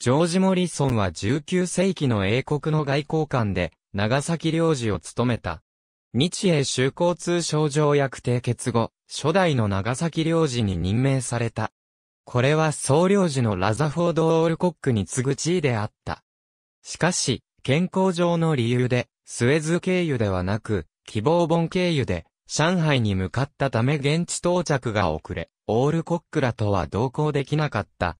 ジョージ・モリソンは19世紀の英国の外交官で、長崎領事を務めた。日英修好通商条約締結後、初代の長崎領事に任命された。これは総領事のラザフォード・オールコックに次ぐ地位であった。しかし、健康上の理由で、スエズ経由ではなく、希望本経由で、上海に向かったため現地到着が遅れ、オールコックらとは同行できなかった。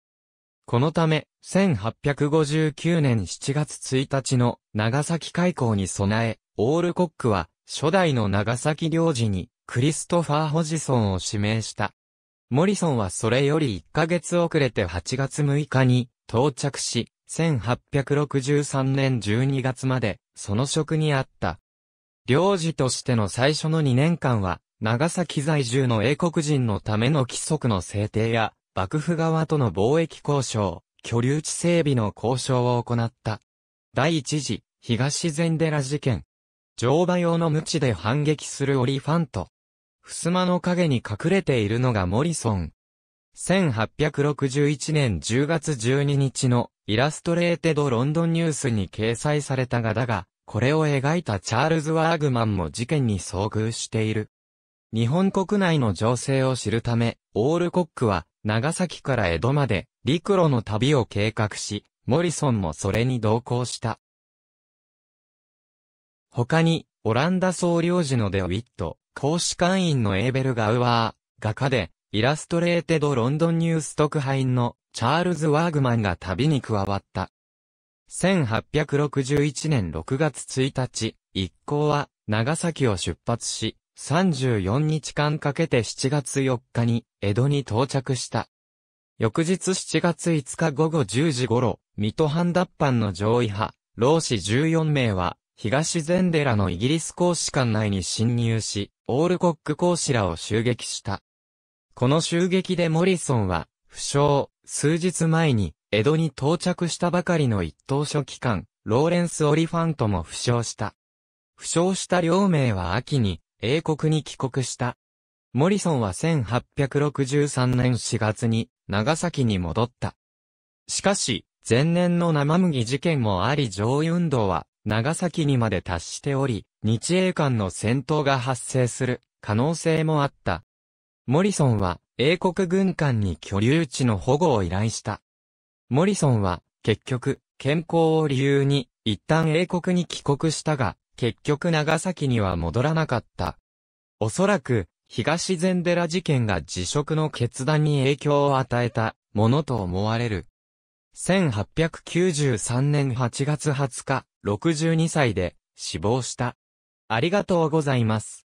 このため、1859年7月1日の長崎開港に備え、オールコックは初代の長崎領事にクリストファー・ホジソンを指名した。モリソンはそれより1ヶ月遅れて8月6日に到着し、1863年12月までその職にあった。領事としての最初の2年間は、長崎在住の英国人のための規則の制定や、幕府側との貿易交渉、居留地整備の交渉を行った。第一次、東禅寺事件。乗馬用の無知で反撃するオリファント。襖の影に隠れているのがモリソン。1861年10月12日のイラストレーテドロンドンニュースに掲載されたがだが、これを描いたチャールズ・ワーグマンも事件に遭遇している。日本国内の情勢を知るため、オールコックは長崎から江戸まで陸路の旅を計画し、モリソンもそれに同行した。他に、オランダ総領事のデウィット、公使館員のエーベル・ガウワー、画家で、イラストレーテド・ロンドンニュース特派員のチャールズ・ワーグマンが旅に加わった。1861年6月1日、一行は長崎を出発し、34日間かけて7月4日に江戸に到着した。翌日7月5日午後10時頃、水戸藩脱藩の上位派、老子14名は、東禅寺のイギリス公使館内に侵入し、オールコック公使らを襲撃した。この襲撃でモリソンは、負傷、数日前に、江戸に到着したばかりの一等書記官、ローレンス・オリファントも負傷した。負傷した両名は秋に、英国に帰国した。モリソンは1863年4月に長崎に戻った。しかし、前年の生麦事件もあり上位運動は長崎にまで達しており、日英間の戦闘が発生する可能性もあった。モリソンは英国軍艦に居留地の保護を依頼した。モリソンは結局健康を理由に一旦英国に帰国したが、結局長崎には戻らなかった。おそらく、東禅寺事件が辞職の決断に影響を与えたものと思われる。1893年8月20日、62歳で死亡した。ありがとうございます。